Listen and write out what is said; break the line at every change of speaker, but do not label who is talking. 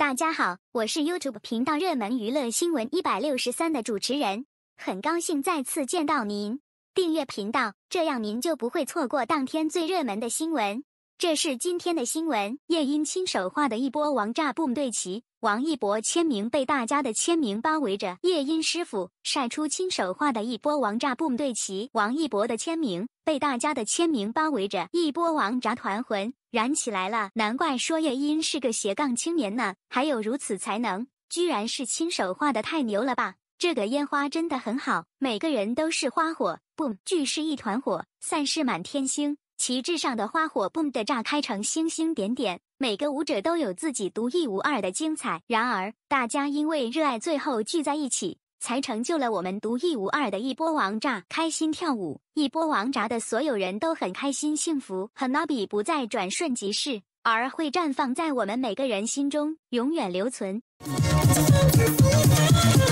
大家好，我是 YouTube 频道热门娱乐新闻一百六十三的主持人，很高兴再次见到您。订阅频道，这样您就不会错过当天最热门的新闻。这是今天的新闻，叶音亲手画的一波王炸 boom 对齐，王一博签名被大家的签名包围着。叶音师傅晒出亲手画的一波王炸 boom 对齐，王一博的签名被大家的签名包围着，一波王炸团魂燃起来了。难怪说叶音是个斜杠青年呢，还有如此才能，居然是亲手画的，太牛了吧！这个烟花真的很好，每个人都是花火，b o o m 聚是一团火，散是满天星。旗帜上的花火蹦的炸开成星星点点，每个舞者都有自己独一无二的精彩。然而，大家因为热爱，最后聚在一起，才成就了我们独一无二的一波王炸。开心跳舞，一波王炸的所有人都很开心、幸福。和 Nabi 不再转瞬即逝，而会绽放在我们每个人心中，永远留存。